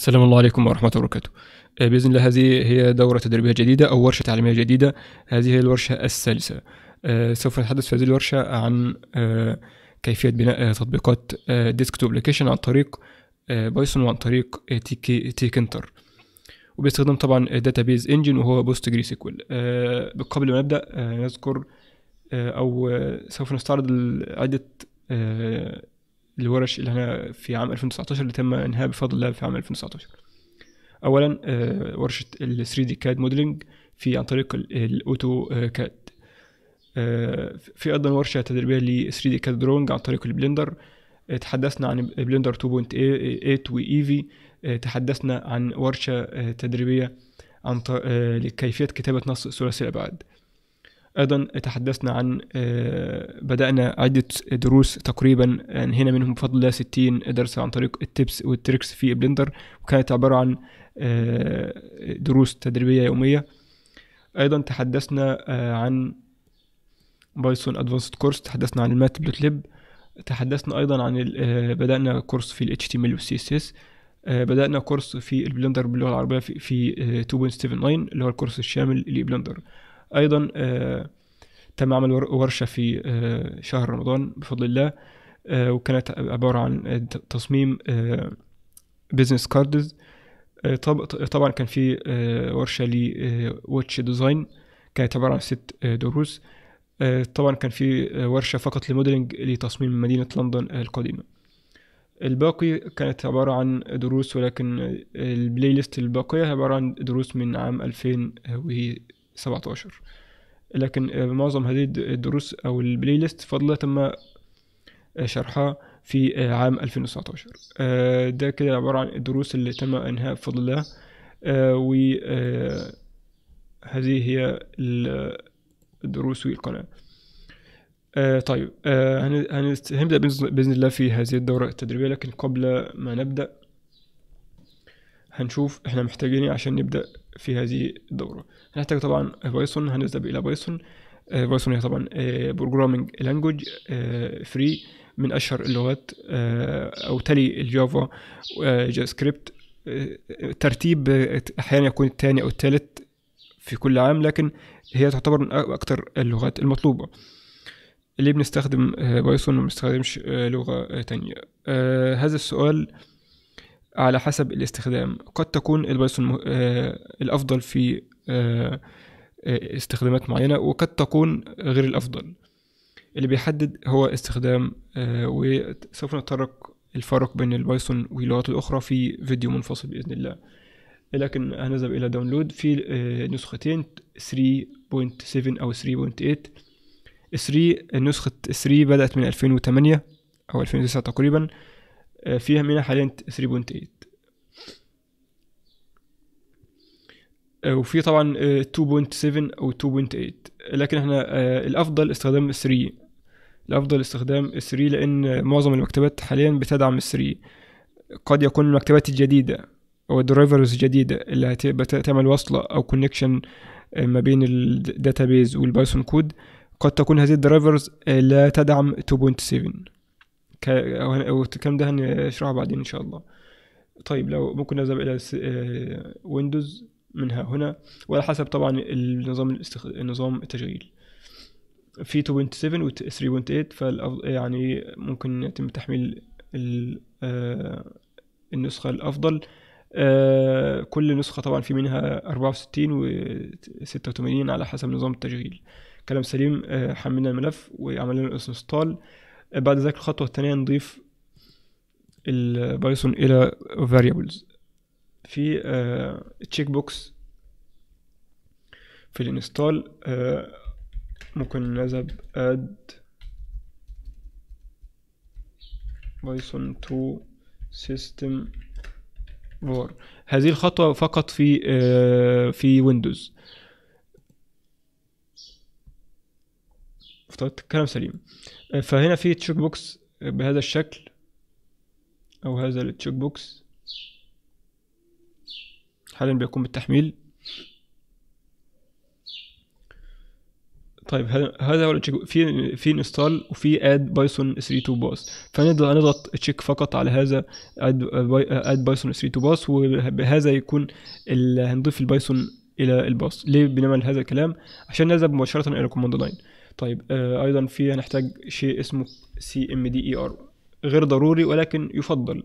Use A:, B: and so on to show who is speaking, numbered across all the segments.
A: السلام الله عليكم ورحمة الله وبركاته آه، بإذن الله هذه هي دورة تدريبية جديدة أو ورشة تعليمية جديدة هذه هي الورشة الثالثة آه، سوف نتحدث في هذه الورشة عن آه، كيفية بناء تطبيقات ديسكتوب ابلكيشن عن طريق بايثون وعن طريق تيكي تيكنتر وباستخدام طبعا داتابيز انجن وهو بوست جري سيكول قبل ما نبدأ نذكر أو سوف نستعرض عدة الورش اللي هنا في عام 2019 اللي تم انهاء بفضل الله في عام 2019 اولا آه، ورشه ال 3 دي كاد موديلنج في عن طريق الاوتو كاد آه، في ايضا ورشه تدريبيه ل 3 دي كاد درونج عن طريق البلندر آه، تحدثنا عن بلندر 2.8 وايفي تحدثنا عن ورشه تدريبيه عن لكيفيه كتابه نص ثلاثي الابعاد ايضا تحدثنا عن آه، بدانا عده دروس تقريبا يعني هنا منهم بفضل الله 60 درس عن طريق التبس والتريكس في بلندر وكانت عباره عن آه، دروس تدريبيه يوميه ايضا تحدثنا آه، عن بايثون ادفانسد كورس تحدثنا عن المات بلوت ليب تحدثنا ايضا عن بدانا كورس في ال HTML وال CSS بدأنا كورس في البلندر باللغة العربية في 2.79 اللي هو الكورس الشامل لبلندر ايضا آه، تم عمل ورشه في آه، شهر رمضان بفضل الله آه، وكانت عباره عن تصميم بزنس كاردز طبعا كان في ورشه لواتش ديزاين كانت عباره عن ست دروس طبعا كان في ورشه فقط لموديلنج لتصميم مدينه لندن القديمه الباقي كانت عبارة عن دروس ولكن البلاي ليست الباقية عبارة عن دروس من عام 2000 وهي 17 لكن آه، معظم هذه الدروس أو البلاي ليست فضلها تم آه، شرحها في آه، عام 2019 ده كده عبارة عن الدروس اللي تم إنهاء بفضل و وهذه هي الدروس والقناة آه طيب آه هنبدأ بإذن الله في هذه الدورة التدريبية لكن قبل ما نبدأ هنشوف احنا محتاجين إيه عشان نبدأ في هذه الدورة هنحتاج طبعا بايثون هنذهب إلى بايثون آه، بايثون هي طبعا بروجرامينج لانجوج فري من أشهر اللغات آه، أو تلي الجافا جافا آه، سكريبت ترتيب أحيانا يكون الثاني أو الثالث في كل عام لكن هي تعتبر من أكتر اللغات المطلوبة ليه بنستخدم بايثون وما بنستخدمش لغة تانية هذا السؤال على حسب الاستخدام قد تكون البايثون آه، الأفضل في آه، آه، استخدامات معينة وقد تكون غير الأفضل اللي بيحدد هو استخدام وسوف نتطرق الفرق بين البايثون واللغات الأخرى في فيديو منفصل بإذن الله لكن هنذهب إلى داونلود في نسختين 3.7 أو 3.8 3 نسخة 3 بدأت من 2008 أو 2009 تقريبا آه، فيها منها حاليا 3.8 آه، وفي طبعا 2.7 آه، او 2.8 لكن احنا الافضل استخدام 3 الافضل استخدام 3 لان معظم المكتبات حاليا بتدعم 3 قد يكون المكتبات الجديده او الدرايفرز الجديده اللي هتبقى تعمل وصله او كونكشن ما بين الداتابيز والبايثون كود قد تكون هذه الدرايفرز لا تدعم 2.7 والكلام ده هنشرحه بعدين ان شاء الله طيب لو ممكن نذهب الى ويندوز آه، منها هنا وعلى حسب طبعا النظام الاستخ... نظام التشغيل في 2.7 و 3.8 فالأف... يعني ممكن يتم تحميل ال... آه، النسخة الأفضل آه، كل نسخة طبعا في منها 64 و 86 على حسب نظام التشغيل كلام سليم حملنا الملف وعملنا الانستال بعد ذلك الخطوه الثانيه نضيف البايثون الى variables في تشيك آه، بوكس في الانستال آه، ممكن نذهب add بايثون to system var هذه الخطوة فقط في آه، في ويندوز افترضت الكلام سليم فهنا في تشيك بوكس بهذا الشكل او هذا التشيك بوكس حاليا بيقوم بالتحميل طيب هذا هو في في انستال وفي اد بايثون 3 32 باس نضغط تشيك فقط على هذا اد بايثون 3 2 باس وبهذا يكون هنضيف البايثون الى الباص ليه بنعمل هذا الكلام عشان نذهب مباشره الى كوماند لاين طيب آه ايضا في هنحتاج شيء اسمه سي ام دي اي ار غير ضروري ولكن يفضل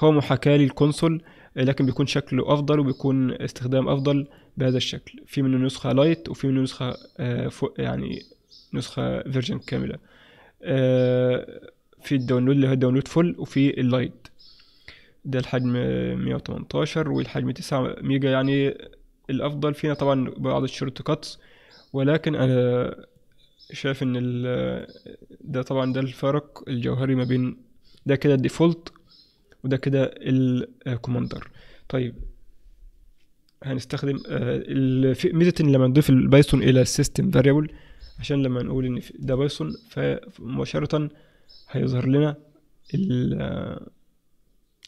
A: هو محاكاة للكونسول لكن بيكون شكله افضل وبيكون استخدام افضل بهذا الشكل في منه نسخة لايت وفي منه نسخة آه يعني نسخة فيرجن كاملة آه في الداونلود اللي هو الداونلود فول وفي اللايت ده الحجم 118 والحجم 9 ميجا يعني الافضل فينا طبعا بعض الشورت كاتس ولكن انا آه، شايف ان ده طبعا ده الفرق الجوهري ما بين ده كده الديفولت وده كده الكوماندر طيب هنستخدم آه، ميزه ان لما نضيف البايثون الى السيستم فاريبل عشان لما نقول ان ده بايثون فمباشره هيظهر لنا آه،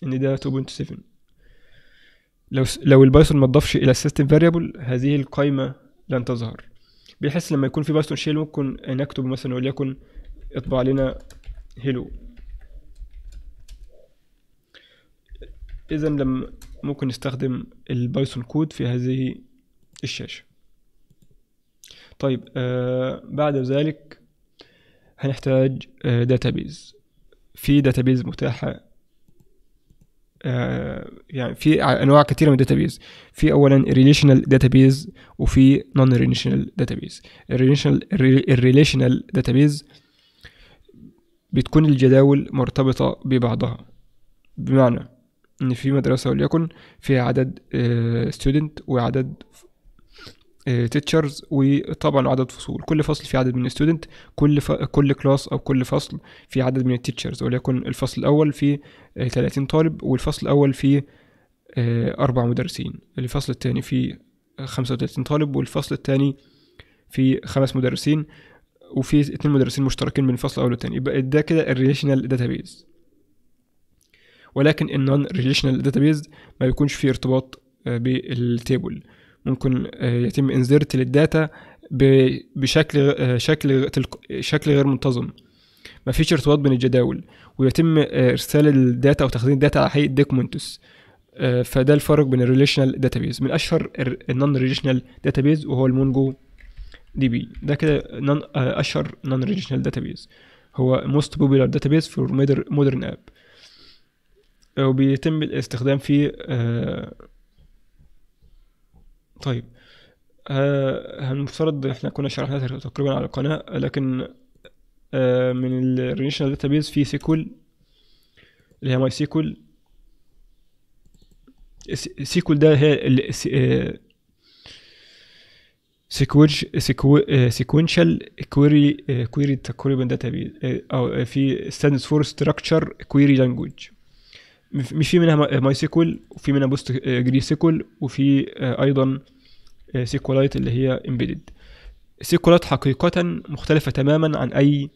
A: ان ده 2.7 لو لو البايثون ما تضافش الى السيستم فاريبل هذه القائمه لن تظهر بحيث لما يكون في بايثون شيل ممكن نكتب مثلا وليكن اطبع لنا هيلو اذا لما ممكن نستخدم البايثون كود في هذه الشاشه طيب آه بعد ذلك هنحتاج آه داتابيز في داتابيز متاحه آه، يعني في انواع كثيره من الداتابيز في اولا ريليشنال داتابيز وفي نون ريليشنال داتابيز الريليشنال الريليشنال داتابيز بتكون الجداول مرتبطه ببعضها بمعنى ان في مدرسه وليكن فيها عدد ستودنت آه، وعدد تيتشرز آه، وطبعا عدد فصول كل فصل فيه عدد من الستودنت كل ف... كل كلاس او كل فصل فيه عدد من التيتشرز وليكن الفصل الاول فيه 30 آه، طالب والفصل الاول فيه آه، اربع مدرسين الفصل الثاني فيه 35 طالب والفصل الثاني فيه خمس مدرسين وفي اتنين مدرسين مشتركين من الفصل الاول والثاني يبقى ده كده الريليشنال داتابيز ولكن النون ريليشنال داتابيز ما بيكونش فيه ارتباط بالتيبل ممكن آه، يتم انذار للداتا بشكل آه، شكل شكل غير منتظم مفيش ارتباط بين الجداول ويتم آه، ارسال الداتا او تخزين الداتا على هيئه دوكيومنتس فده الفرق بين الريليشنال داتابيز من اشهر النون ريليشنال داتابيز وهو المونجو دي بي ده كده اشهر نون ريليشنال داتابيز هو موست بوبولار داتابيز فور مودرن اب وبيتم الاستخدام في طيب آه، هنفترض احنا كنا شرحنا تقريبا على القناة لكن آه، من الريليشنال داتابيز في سيكول اللي هي ماي سيكول سيكول ده هي سيكوج سيكونشال كويري كويري تقريبا داتابيز او آه، في ستاندز فور ستراكشر كويري لانجوج مش في منها آه، ماي سيكول وفي منها بوست آه، جري سيكول وفي آه، ايضا سيكولايت اللي هي امبيدد سيكولايت حقيقة مختلفة تماما عن اي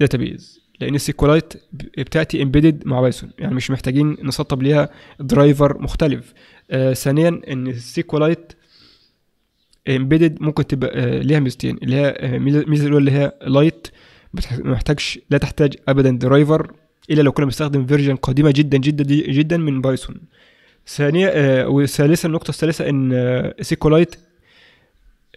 A: داتابيز لان السيكولايت بتاتي امبيدد مع بايثون يعني مش محتاجين نسطب ليها درايفر مختلف آه ثانيا ان السيكولايت امبيدد ممكن تبقى آه ليها ميزتين اللي هي ميزه الاولى اللي هي لايت ما محتاجش لا تحتاج ابدا درايفر الا لو كنا بنستخدم فيرجن قديمه جدا جدا جدا من بايثون ثانيا آه وثالثا النقطه الثالثه ان آه سيكولايت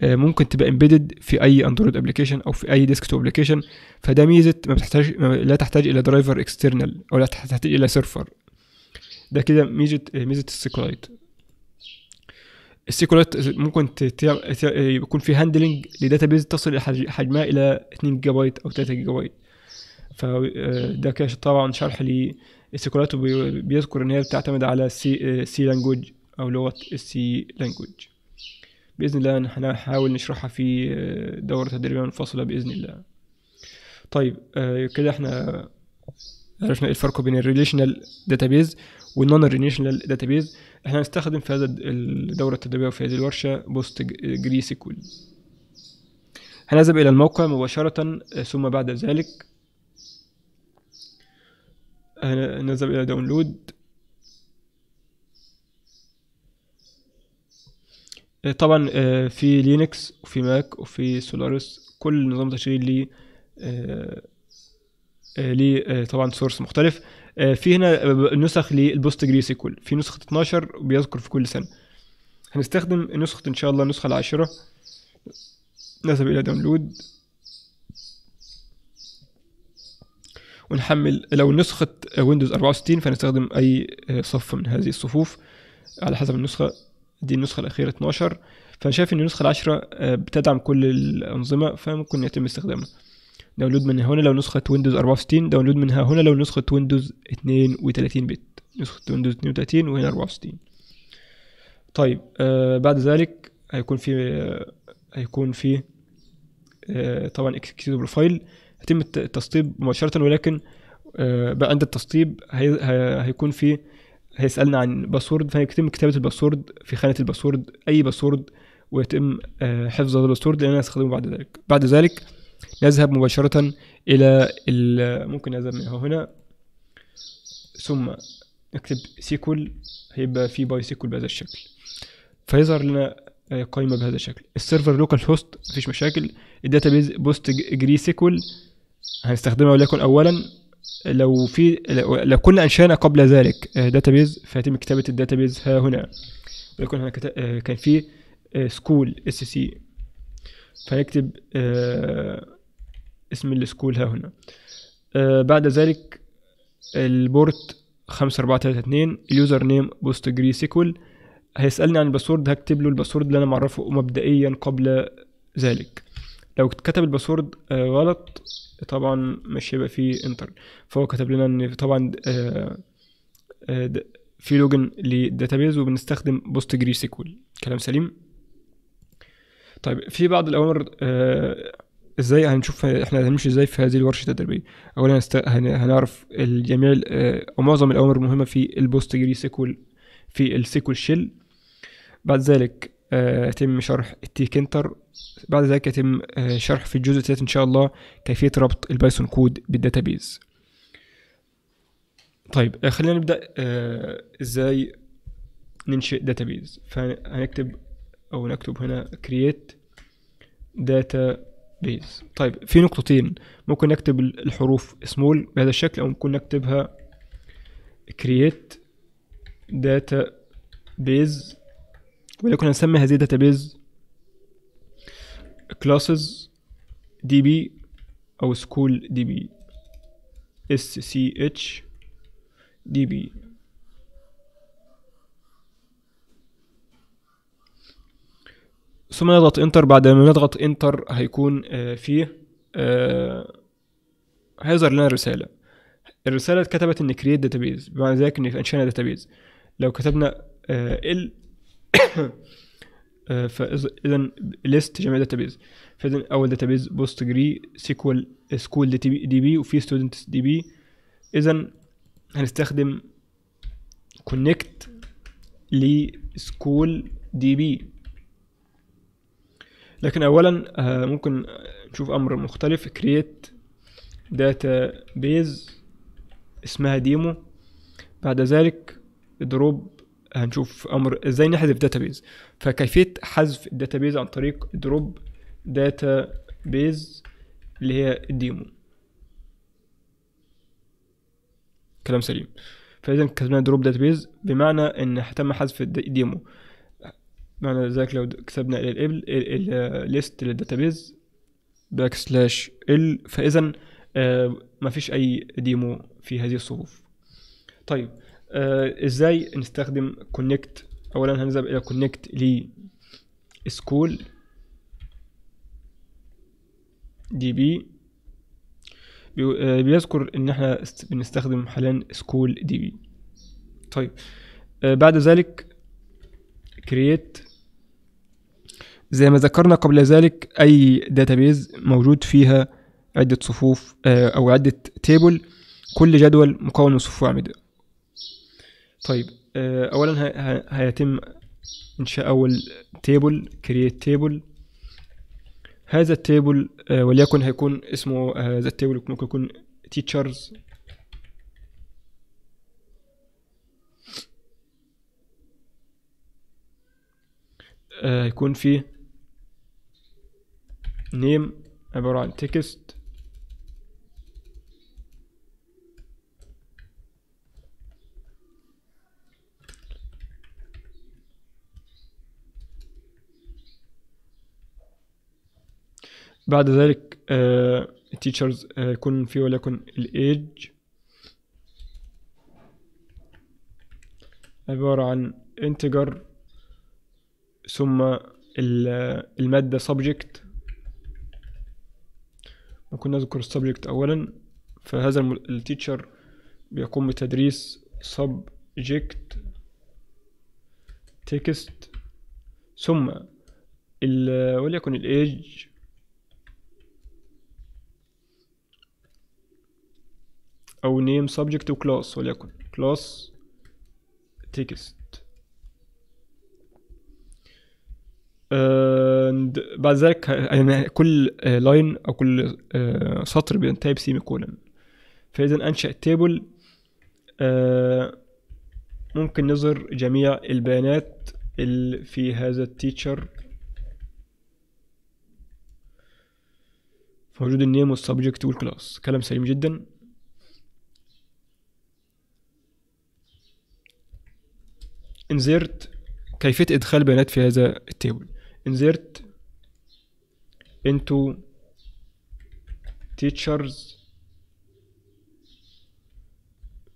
A: آه ممكن تبقى امبيدد في اي اندرويد ابلكيشن او في اي ديسكتوب ابلكيشن فده ميزه ما بتحتاج ما لا تحتاج الى درايفر اكسترنال او لا تحتاج الى سيرفر ده كده ميزه آه، ميزه السيكولايت السيكولايت ممكن يكون في هاندلنج لداتابيز تصل حجمها الى 2 جيجا بايت او 3 جيجا بايت فده كان طبعا شرح لي السيكولاتو بيذكر ان هي بتعتمد على سي سي لانجوج او لغه السي لانجوج باذن الله هنحاول نشرحها في آه، دوره تدريبيه منفصله باذن الله طيب آه، كده احنا عرفنا ايه الفرق بين الريليشنال داتابيز والنون ريليشنال داتابيز احنا هنستخدم في هذا الدوره التدريبيه وفي هذه الورشه بوست جري سيكول هنذهب الى الموقع مباشره آه، ثم بعد ذلك نذهب إلى داونلود آه، طبعا آه، في لينكس وفي ماك وفي سولاريس كل نظام تشغيل ليه آه، ليه طبعا سورس مختلف في هنا نسخ للبوست جري سيكول في نسخة 12 بيذكر في كل سنة هنستخدم نسخة إن شاء الله النسخة العاشرة نذهب إلى داونلود ونحمل لو نسخة ويندوز 64 فنستخدم أي آه، صف من هذه الصفوف على حسب النسخة دي النسخة الأخيرة 12 فأنا شايف إن النسخة العشرة آه، بتدعم كل الأنظمة فممكن يتم استخدامها داونلود من هنا لو نسخة ويندوز 64 داونلود منها هنا لو نسخة ويندوز 32 بت نسخة ويندوز 32 وهنا 64 طيب آه بعد ذلك هيكون في آه هيكون في آه طبعا اكسكيوتبل فايل هيتم التسطيب مباشره ولكن آه، بقى عند التسطيب هي... هي... هيكون في هيسالنا عن باسورد فهيتم كتابه الباسورد في خانه الباسورد اي باسورد ويتم آه، حفظ هذا الباسورد لاننا نستخدمه بعد ذلك بعد ذلك نذهب مباشره الى ممكن نذهب من هنا ثم نكتب سيكول هيبقى في باي سيكول بهذا الشكل فيظهر لنا آه، قائمه بهذا الشكل السيرفر لوكال هوست مفيش مشاكل الداتابيز بوست جري سيكول هنستخدمها وليكن اولا لو في لو كنا انشانا قبل ذلك داتابيز فيتم كتابه الداتابيز ها هنا وليكن هنا آه، كان في سكول اس سي فهنكتب آه، اسم السكول ها هنا آه، بعد ذلك البورت 5432 اليوزر نيم بوست جري سيكول هيسالني عن الباسورد هكتب له الباسورد اللي انا معرفه مبدئيا قبل ذلك لو كتب الباسورد آه، غلط طبعا مش هيبقى فيه انتر فهو كتب لنا ان طبعا آه، آه، في لوجن للداتابيز وبنستخدم بوست جري سيكول كلام سليم طيب في بعض الاوامر ازاي هنشوف احنا هنمشي ازاي في هذه الورشه التدريبيه اولا هنعرف الجميع او معظم الاوامر المهمه في البوست جري سيكول في السيكول شيل بعد ذلك يتم شرح التيك انتر بعد ذلك يتم آه، شرح في الجزء الثالث ان شاء الله كيفيه ربط البايثون كود بالداتابيز طيب آه، خلينا نبدا آه، ازاي ننشئ داتابيز فهنكتب او نكتب هنا create database طيب في نقطتين ممكن نكتب الحروف سمول بهذا الشكل او ممكن نكتبها create database ولكن نسمي هذه database classes db او school db sch db ثم نضغط انتر بعد ما نضغط انتر هيكون آه، فيه هيظهر آه، لنا رساله الرساله اتكتبت ان create database بمعنى ذلك ان انشانا database لو كتبنا آه، ال آه، فاذا ليست جميع داتابيز فاذا اول داتابيز بوست جري سيكوال سكول دي بي وفي ستودنت دي بي اذا هنستخدم كونكت لسكول دي بي لكن اولا آه، ممكن نشوف امر مختلف كرييت داتا بيز اسمها ديمو بعد ذلك دروب هنشوف امر ازاي نحذف داتابيز فكيفيه حذف الداتابيز عن طريق دروب داتا بيز اللي هي الديمو كلام سليم فاذا كتبنا دروب داتابيز بمعنى ان تم حذف الديمو معنى ذلك لو كتبنا الابل الليست للداتابيز باك سلاش ال فاذا آه مفيش اي ديمو في هذه الصفوف طيب آه، ازاي نستخدم كونكت اولا هنذهب الى كونكت سكول دي بي آه، بيذكر ان احنا بنستخدم حاليا سكول دي بي طيب آه، بعد ذلك create زي ما ذكرنا قبل ذلك اي داتابيز موجود فيها عده صفوف او عده تيبل كل جدول مكون من صفوف واحده طيب آه، اولا هيتم انشاء اول تيبل كرييت تيبل هذا التيبل آه، وليكن هيكون اسمه آه، هذا التيبل ممكن يكون teachers هيكون فيه نيم عبارة عن تكست بعد ذلك التيتشرز آه، آه، يكون في وليكن الايج عبارة عن انتجر ثم آه، المادة subject ممكن نذكر subject أولا فهذا التيتشر بيقوم بتدريس subject text ثم وليكن age او نيم سبجكت وكلاس وليكن كلاس تكست بعد ذلك يعني كل لاين او كل آه، سطر بينتهي بسيمي كولن فاذا انشا تيبل آه، ممكن نظهر جميع البيانات اللي في هذا التيتشر موجود النيم والسبجكت والكلاس كلام سليم جدا انزرت كيفية إدخال بيانات في هذا التيبل insert into teachers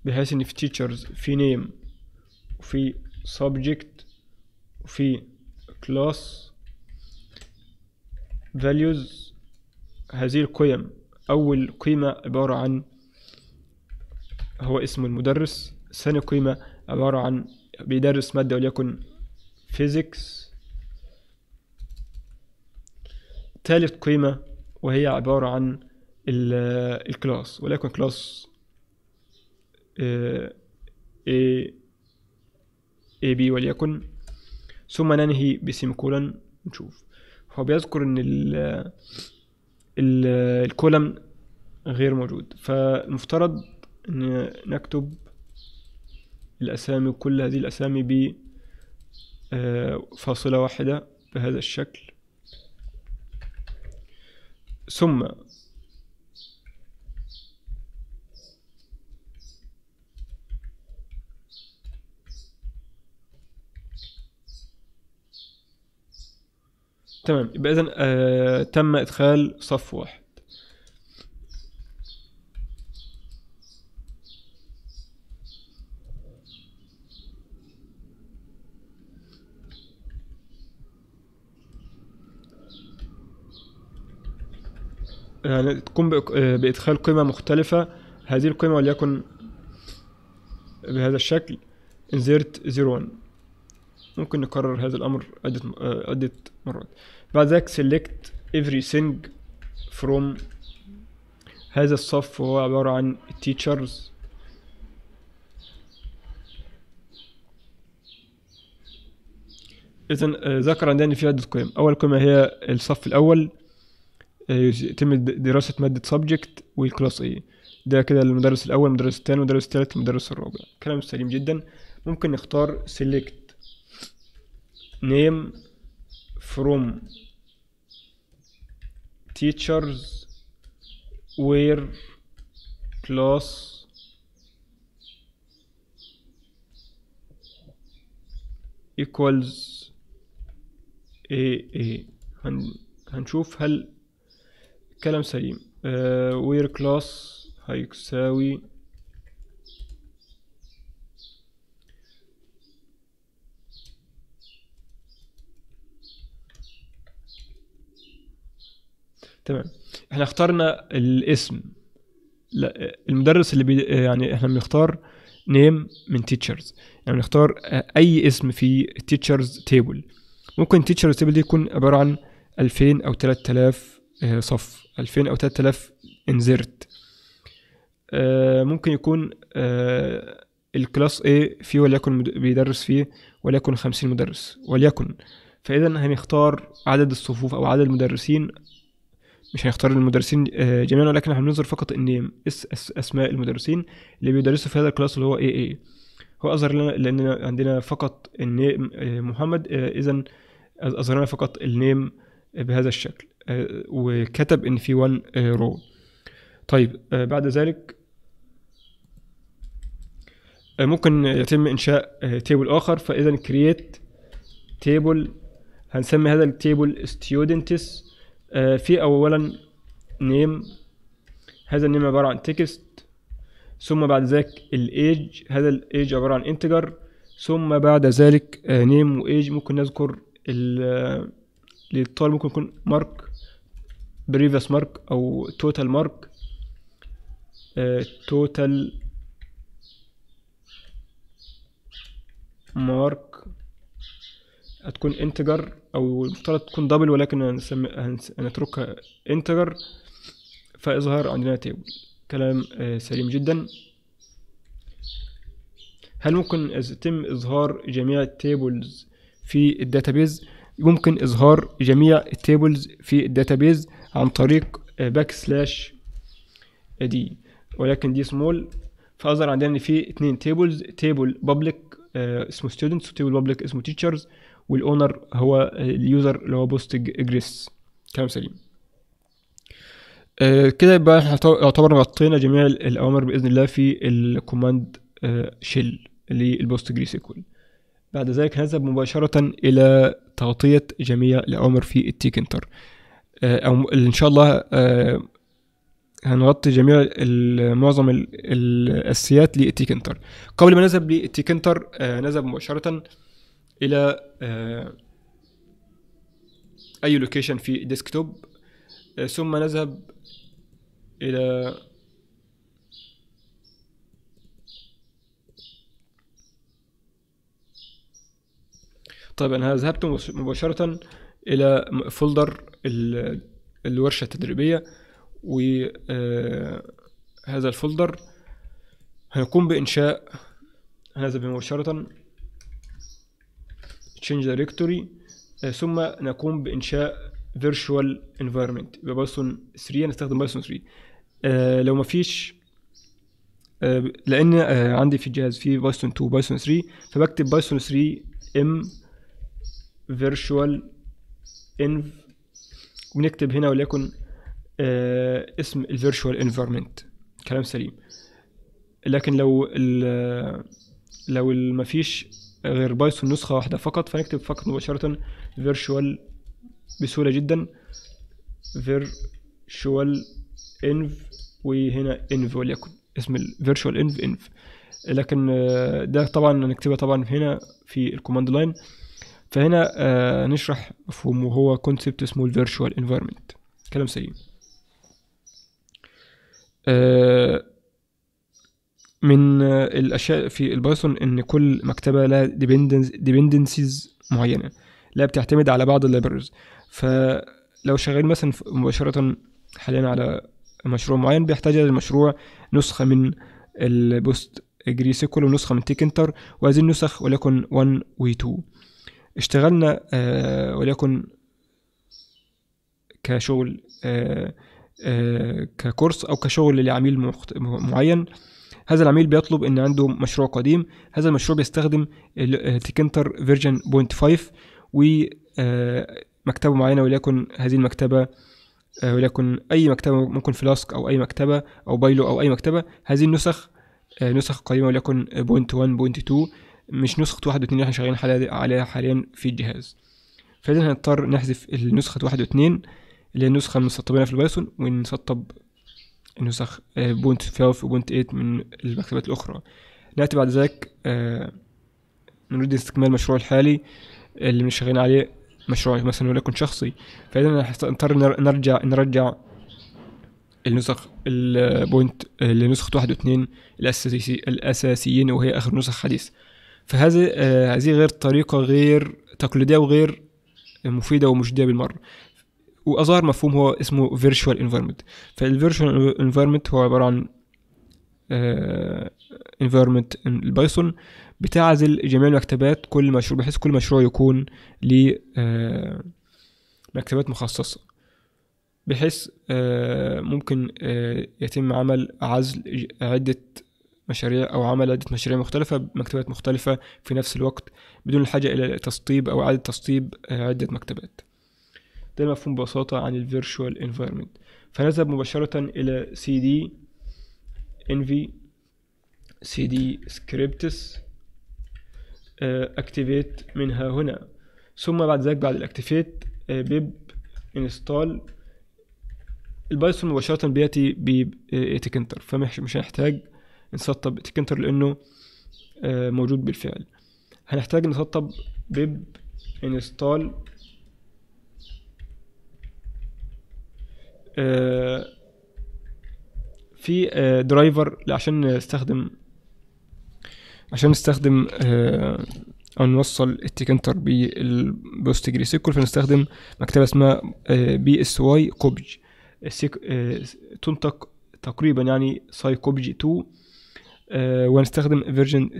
A: بحيث إن في teachers في name وفي subject وفي class values هذه القيم أول قيمة عبارة عن هو اسم المدرس ثاني قيمة عبارة عن بيدرس مادة وليكن فيزيكس ثالث قيمة وهي عبارة عن الكلاس وليكن كلاس آه، A A B وليكن ثم ننهي بسيمكولن نشوف هو بيذكر ان ال الكولم غير موجود فالمفترض ان نكتب الأسامي وكل هذه الأسامي بفاصلة فاصلة واحدة بهذا الشكل ثم تمام يبقى اذا آه تم ادخال صف واحد يعني تقوم آه، بإدخال قيمة مختلفة هذه القيمة وليكن بهذا الشكل insert 01 ممكن نكرر هذا الأمر عدة آه، عدة مرات بعد ذلك select everything from هذا الصف هو عبارة عن teachers إذا آه، ذكر عندنا إن في عدة قيم أول قيمة هي الصف الأول آه، يتم دراسة مادة subject والكلاس A ده كده المدرس الأول المدرس التاني المدرس التالت المدرس الرابع كلام سليم جدا ممكن نختار select name from teachers where class equals AA هنشوف هل كلام سليم آه، وير كلاس هيساوي تمام احنا اخترنا الاسم لا المدرس اللي بي يعني احنا بنختار نيم من تيتشرز يعني بنختار اي اسم في تيتشرز تيبل ممكن تيتشرز تيبل دي يكون عباره عن 2000 او 3000 آه، صف 2000 او 3000 انزرت آه، ممكن يكون آه، الكلاس A فيه وليكن بيدرس فيه وليكن 50 مدرس وليكن فاذا هنختار عدد الصفوف او عدد المدرسين مش هنختار المدرسين آه، جميعا ولكن هننظر فقط النيم اس اسماء المدرسين اللي بيدرسوا في هذا الكلاس اللي هو اي اي هو اظهر لنا لان عندنا فقط النيم محمد اذا اظهر لنا فقط النيم بهذا الشكل آه، وكتب ان في 1 آه، رو طيب آه، بعد ذلك ممكن يتم انشاء تيبل اخر فاذا create تيبل هنسمي هذا التيبل students في اولا نيم هذا النيم عباره عن تكست ثم بعد ذلك الايج هذا الايج عباره عن انتجر ثم بعد ذلك نيم وايج ممكن نذكر للطالب ممكن يكون مارك بريفيس مارك او توتال مارك توتال مارك هتكون انتجر او المفترض تكون دبل ولكن هنسمي هنتركها انتجر فيظهر عندنا تيبل كلام uh, سليم جدا هل ممكن يتم اظهار جميع التيبلز في الداتابيز ممكن اظهار جميع التيبلز في الداتابيز عن طريق باك سلاش دي ولكن دي سمول فاظهر عندنا ان في اتنين تيبلز تيبل بابليك اسمه ستودنتس وتيبل بابليك اسمه تيتشرز والاونر هو اليوزر اللي هو بوست اجريس كلام سليم آه، كده يبقى احنا يعتبر غطينا جميع الاوامر باذن الله في الكوماند شيل للبوست جريس ايكول بعد ذلك نذهب مباشرة إلى تغطية جميع الأوامر في التيك انتر آه، او ان شاء الله آه، هنغطي جميع معظم الاساسيات للتيكنتر قبل ما نذهب للتيكنتر آه، نذهب مباشره الى اي لوكيشن في ديسكتوب ثم نذهب الى طيب انا ذهبت مباشره الى فولدر الورشة التدريبية وهذا آه، الفولدر هنقوم بإنشاء هذا مباشرة change directory آه، ثم نقوم بإنشاء virtual environment ببايثون 3 هنستخدم بايثون 3 آه، لو مفيش فيش لأن عندي في الجهاز في بايثون 2 بايثون 3 فبكتب بايثون 3 m virtual env ونكتب هنا وليكن آه اسم الفيرشوال انفيرمنت كلام سليم لكن لو الـ لو ما فيش غير بايثون نسخة واحدة فقط فنكتب فقط مباشرة virtual بسهولة جدا virtual env وهنا env وليكن اسم الفيرشوال virtual env env لكن آه، ده طبعا نكتبه طبعا هنا في الكوماند لاين فهنا آه نشرح مفهوم وهو كونسبت اسمه الفيرتشوال انفايرمنت كلام سليم آه من آه، الاشياء في البايثون ان كل مكتبه لها ديبندنسيز معينه لا بتعتمد على بعض اللايبرز فلو شغالين مثلا مباشره حاليا على مشروع معين بيحتاج المشروع نسخه من البوست جري سيكول ونسخه من تيكنتر وهذه النسخ وليكن 1 و 2 اشتغلنا آه، وليكن كشغل آه، آه، ككورس او كشغل لعميل مخت... معين هذا العميل بيطلب ان عنده مشروع قديم هذا المشروع بيستخدم تكنتر فيرجن بوينت 5 ومكتبه معينه وليكن هذه المكتبه وليكن اي مكتبه ممكن فلاسك او اي مكتبه او بايلو او اي مكتبه هذه النسخ نسخ قديمه وليكن بوينت 1 بوينت 2 مش نسخة واحد واتنين اللي احنا شغالين عليها حاليا في الجهاز فإذا هنضطر نحذف النسخة واحد واتنين اللي هي النسخة المسطبينها في البايثون ونسطب نسخ آه، بونت فاوف وبونت ايت من المكتبات الأخرى نأتي بعد ذلك آه، نريد استكمال المشروع الحالي اللي مش شغالين عليه مشروع مثلا وليكن شخصي فإذا هنضطر نرجع نرجع النسخ البوينت آه، لنسخة واحد واتنين الأساسي الأساسيين وهي آخر نسخ حديث فهذه آه، هذه غير طريقة غير تقليدية وغير مفيدة ومجدية بالمرة وأظهر مفهوم هو اسمه فيرتشوال انفيرمنت فالفيرتشوال انفيرمنت هو عبارة عن انفيرمنت آه، البايثون بتعزل جميع المكتبات كل مشروع بحيث كل مشروع يكون ليه آه، مكتبات مخصصة بحيث ممكن يتم عمل عزل عدة مشاريع أو عمل عدة مشاريع مختلفة بمكتبات مختلفة في نفس الوقت بدون الحاجة إلى تسطيب أو إعادة تسطيب آه، عدة مكتبات ده المفهوم ببساطة عن الفيرتشوال انفايرمنت فنذهب مباشرة إلى سي دي انفي سي دي سكريبتس اكتيفيت منها هنا ثم بعد ذلك بعد الاكتيفيت بيب آه، انستال البايثون مباشرة بيأتي انتر آه، فمش هنحتاج نسطب تكنتر لأنه آه، موجود بالفعل هنحتاج نسطب بيب انستال آه، في آه، درايفر عشان نستخدم عشان نستخدم او نوصل التكنتر بالبوست جري سيكول فنستخدم مكتبه اسمها بي اس واي كوبج تنطق تقريبا يعني ساي كوبج 2 آه، ونستخدم فيرجن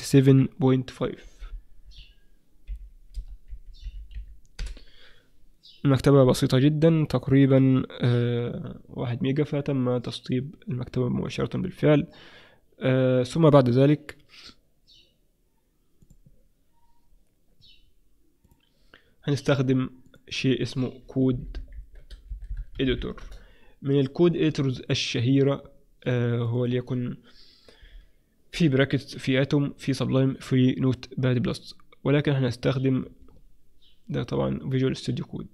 A: 2.7.5 المكتبة بسيطة جدا تقريبا آه، واحد ميجا فتم تسطيب المكتبة مباشرة بالفعل آه، ثم بعد ذلك هنستخدم شيء اسمه كود اديتور من الكود اديتورز الشهيرة آه، هو ليكن في براكت في اتوم في سبلايم في نوت باد بلس ولكن هنستخدم ده طبعا فيجوال ستوديو كود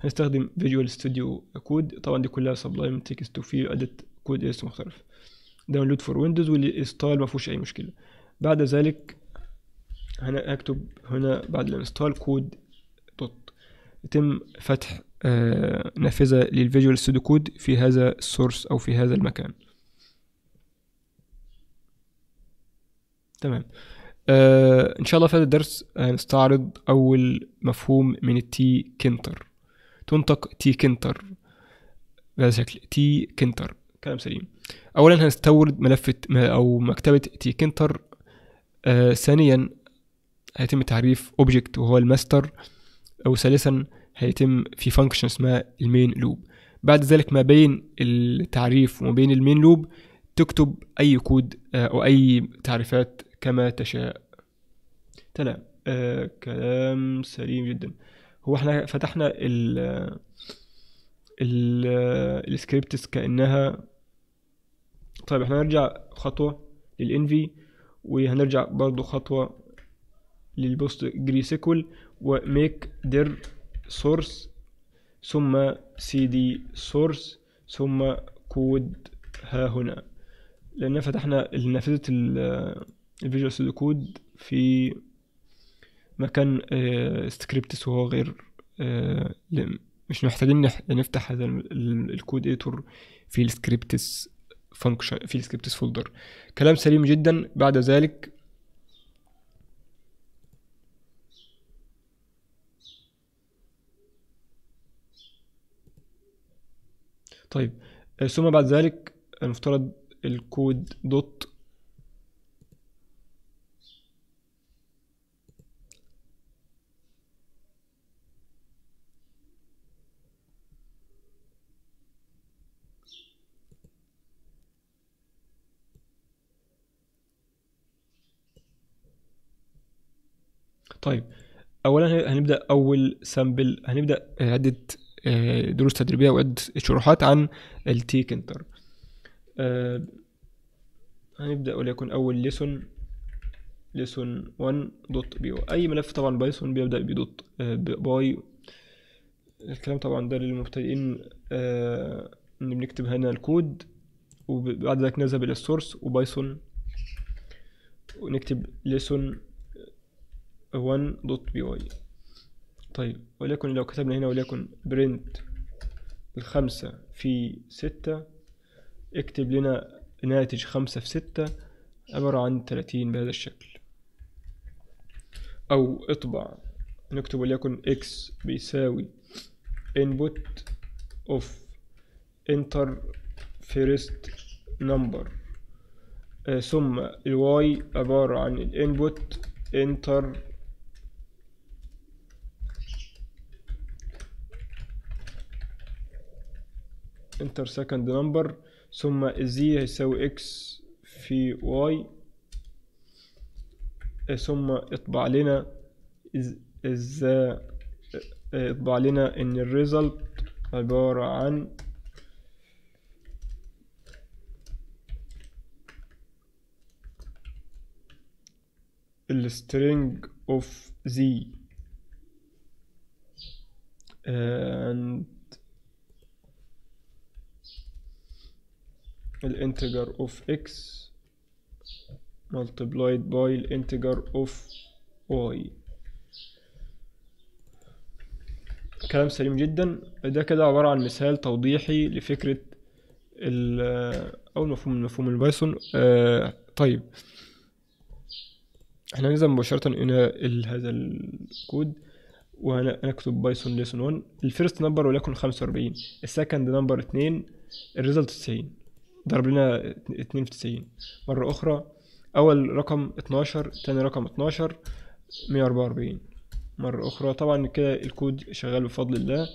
A: هنستخدم فيجوال ستوديو كود طبعا دي كلها سبلايم تكست وفي اديت كود اس مختلف داونلود فور ويندوز والانستال ما فيهوش اي مشكله بعد ذلك هنا اكتب هنا بعد الانستال كود دوت يتم فتح آه، نافذه للفيجوال ستوديو كود في هذا السورس او في هذا المكان تمام آه ان شاء الله في هذا الدرس هنستعرض اول مفهوم من التي كنتر تنطق تي كنتر بهذا الشكل تي كنتر كلام سليم اولا هنستورد ملف او مكتبه تي كنتر آه ثانيا هيتم تعريف اوبجكت وهو الماستر او ثالثا هيتم في فانكشن اسمها المين لوب بعد ذلك ما بين التعريف وما بين المين لوب تكتب اي كود آه، او اي تعريفات كما تشاء تمام آه كلام سليم جدا هو احنا فتحنا ال ال السكريبتس كانها طيب احنا هنرجع خطوه للانفي وهنرجع برضو خطوه للبوست جري سيكول وميك دير سورس ثم سي دي سورس ثم كود ها هنا لان فتحنا نافذه الفيجوال ستوديو كود في مكان آه، سكريبتس وهو غير آه، مش محتاجين نفتح هذا الكود ايتور في السكريبتس فانكشن في السكريبتس فولدر كلام سليم جدا بعد ذلك طيب آه، ثم بعد ذلك المفترض الكود دوت طيب اولا هنبدا اول سامبل هنبدا آه، عده آه، دروس تدريبيه وعده شروحات عن التي كنتر آه، هنبدا وليكن اول ليسون ليسون 1 دوت بي اي ملف طبعا بايثون بيبدا بدوت باي الكلام طبعا ده للمبتدئين ان بنكتب هنا الكود وبعد ذلك نذهب الى السورس وبايثون ونكتب ليسون 1.py طيب وليكن لو كتبنا هنا وليكن print الخمسة في ستة اكتب لنا ناتج خمسة في ستة عبارة عن تلاتين بهذا الشكل أو اطبع نكتب وليكن x بيساوي input of enter first number آه، ثم الواي عبارة عن الانبوت انتر انتر سكند نمبر ثم زي هيساوي اكس في واي ثم اطبع لنا از اطبع لنا ان الريزلت عبارة عن السترينج اوف زي and الانتجر اوف اكس multiplied by الانتجر اوف واي كلام سليم جدا ده كده عبارة عن مثال توضيحي لفكرة أو مفهوم مفهوم البايثون آه طيب احنا هننزل مباشرة هنا هذا الكود ونكتب بايثون ليسون 1 الفيرست نمبر وليكن 45 السكند نمبر 2 الريزلت 90 ضرب لنا 92 مرة أخرى أول رقم 12 تاني رقم 12 144 مرة أخرى طبعا كده الكود شغال بفضل الله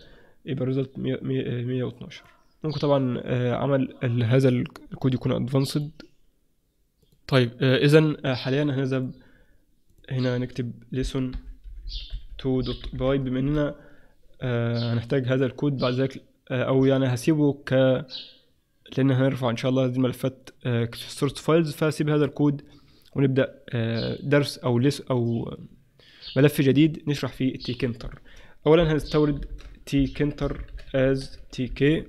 A: يبقى الريزلت 112 ممكن طبعا آه، عمل هذا الكود يكون ادفانسد طيب آه، اذا آه، حاليا هنذهب هنا نكتب ليسون 2.py بما اننا هنحتاج هذا الكود بعد ذلك او يعني هسيبه ك لان هنرفع ان شاء الله هذه الملفات آه، سورس فايلز فسيب هذا الكود ونبدا آه، درس او لس او ملف جديد نشرح فيه تي كنتر اولا هنستورد تي كنتر از تي كي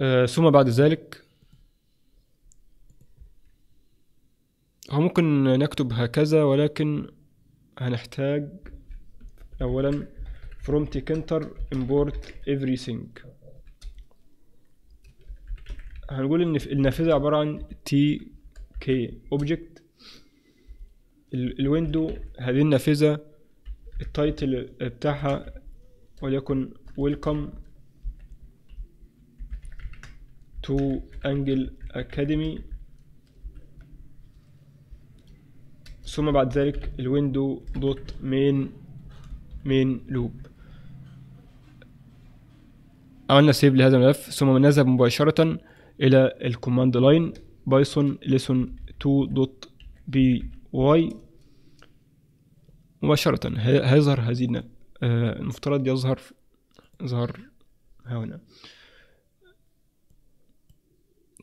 A: آه، ثم بعد ذلك هو ممكن نكتب هكذا ولكن هنحتاج اولا from tkinter import everything هنقول ان النافذه عباره عن تي كي اوبجكت الويندو هذه النافذه التايتل بتاعها وليكن ويلكم تو انجل اكاديمي ثم بعد ذلك الويندو دوت مين مين لوب عملنا سيف لهذا الملف ثم نذهب مباشرة الى الكوماند لاين بايثون ليسون 2.py مباشرة هيظهر هذه آه، المفترض يظهر يظهر ها هنا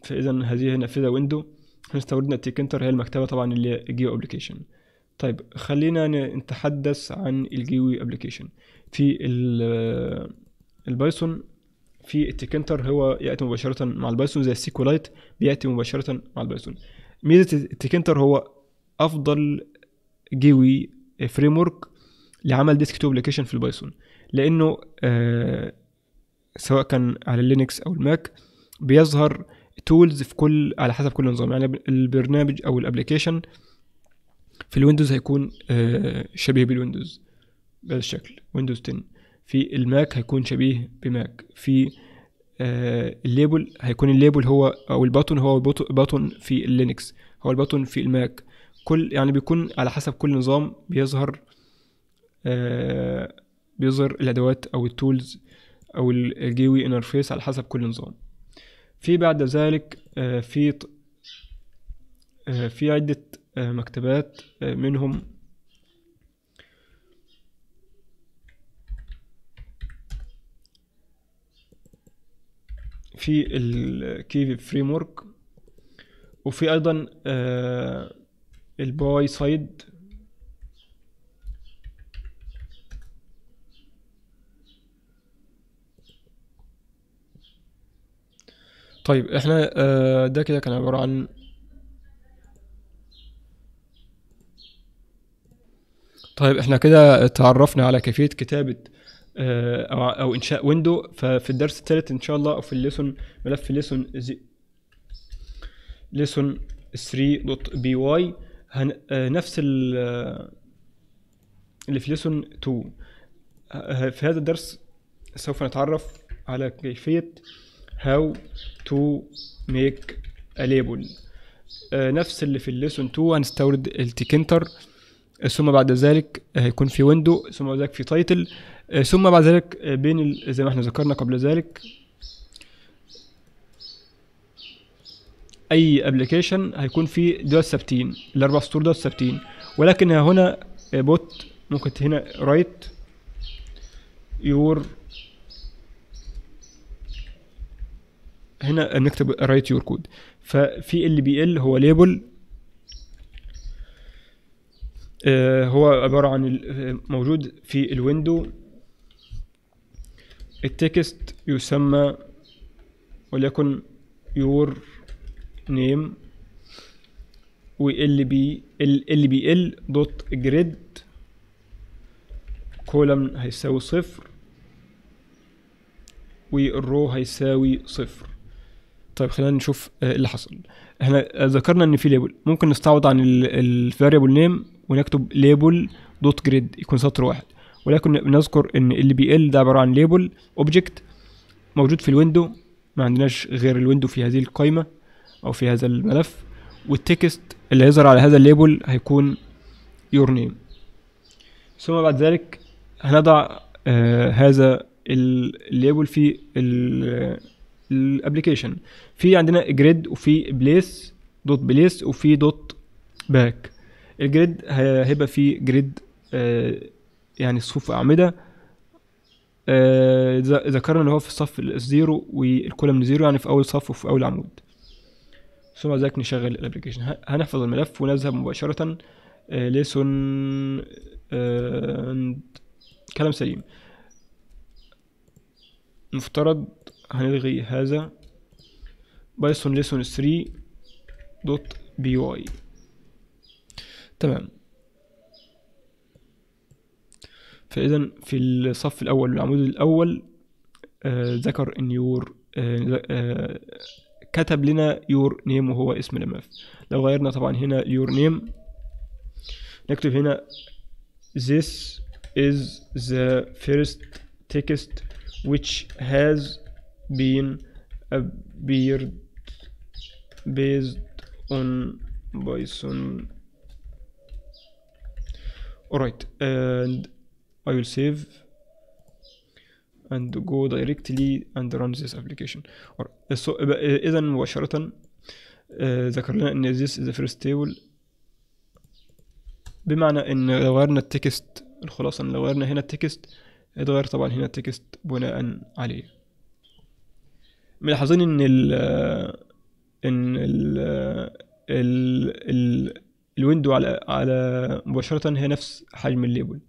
A: فاذا هذه نافذة ويندو احنا استوردنا انتر هي المكتبة طبعا اللي هي جيو ابلكيشن طيب خلينا نتحدث عن الجيوي ابلكيشن في البايثون آه، في التكنتر هو ياتي مباشره مع البايثون زي السيكولايت بياتي مباشره مع البايثون ميزه التكنتر هو افضل جيوي فريم ورك لعمل ديسك توب ابلكيشن في البايثون لانه آه سواء كان على لينكس او الماك بيظهر تولز في كل على حسب كل نظام يعني البرنامج او الابلكيشن في الويندوز هيكون آه شبيه بالويندوز بهذا الشكل ويندوز 10 في الماك هيكون شبيه بماك في آه الليبل هيكون الليبل هو او الباتون هو باتون في اللينكس هو الباتون في الماك كل يعني بيكون على حسب كل نظام بيظهر آه بيظهر الادوات او التولز او الجيوي انترفيس على حسب كل نظام في بعد ذلك آه في آه، في عدة آه، مكتبات آه، منهم في الكي فريم ورك وفي ايضا آه، الباي سايد طيب احنا آه، ده كده كان عبارة عن طيب احنا كده تعرفنا على كيفية كتابة آه، او او انشاء ويندو ففي الدرس الثالث ان شاء الله او في الليسون ملف ليسون ليسون 3.by هن... آه، نفس ال... آه، اللي في ليسون 2 في هذا الدرس سوف نتعرف على كيفية how to make a label نفس اللي في الليسون 2 هنستورد التيكنتر ثم بعد ذلك آه، هيكون في ويندو ثم بعد ذلك في تايتل آه، ثم بعد ذلك آه، بين زي ما احنا ذكرنا قبل ذلك اي ابلكيشن هيكون في دول ثابتين الاربع سطور دول ثابتين ولكن هنا بوت ممكن هنا رايت يور هنا نكتب رايت يور كود ففي ال بي ال هو ليبل آه، هو عباره عن آه، موجود في الويندو التكست يسمى وليكن your name و بي lbl دوت جريد كولم هيساوي صفر والرو هيساوي صفر طيب خلينا نشوف آه، اللي حصل احنا ذكرنا ان في ليبل ممكن نستعوض عن ال variable نيم ونكتب ليبل دوت جريد يكون سطر واحد ولكن نذكر ان اللي بيقل ده عباره عن ليبل اوبجكت موجود في الويندو ما عندناش غير الويندو في هذه القائمه او في هذا الملف والتكست اللي هيظهر على هذا الليبل هيكون يور نيم ثم بعد ذلك هنضع آه هذا الليبل في الابلكيشن آه، في عندنا جريد وفي بليس دوت بليس وفي دوت باك الجريد هيبقى فيه جريد آه، يعني صفوف اعمده آه، ذكرنا ان هو في الصف الزيرو والكولم زيرو يعني في اول صف وفي اول عمود ثم ذلك نشغل الابلكيشن هنحفظ الملف ونذهب مباشرة آه، لسون كلام سليم مفترض هنلغي هذا بايثون ليسون 3 دوت بي واي تمام فإذا في الصف الأول العمود الأول آه ذكر إن يور آه آه كتب لنا يور نيم وهو اسم الملف لو غيرنا طبعا هنا يور نيم نكتب هنا this is the first text which has been appeared based on Python alright and I will save and go directly and run this application uh, so uh, uh, إذا مباشرة ذكر لنا ان this is the first table بمعنى ان لو غيرنا التكست الخلاصة ان لو غيرنا هنا التكست اتغير طبعا هنا التكست بناء عليه ملاحظين ان ال ان ال ال الويندو على على مباشرة هي نفس حجم الليبل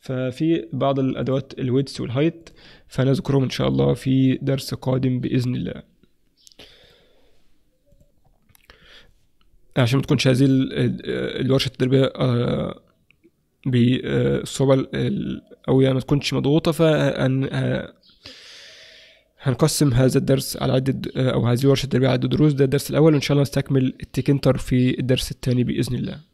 A: ففي بعض الأدوات الويدس والهايت فنذكرهم إن شاء الله في درس قادم بإذن الله عشان ما تكونش هذه الورشة التدريبية آه، بالصعوبة أو يعني ما تكونش مضغوطة فأن هنقسم هذا الدرس على عدة أو هذه ورشة التربية على عدة دروس ده الدرس الأول وإن شاء الله نستكمل التكنتر في الدرس الثاني بإذن الله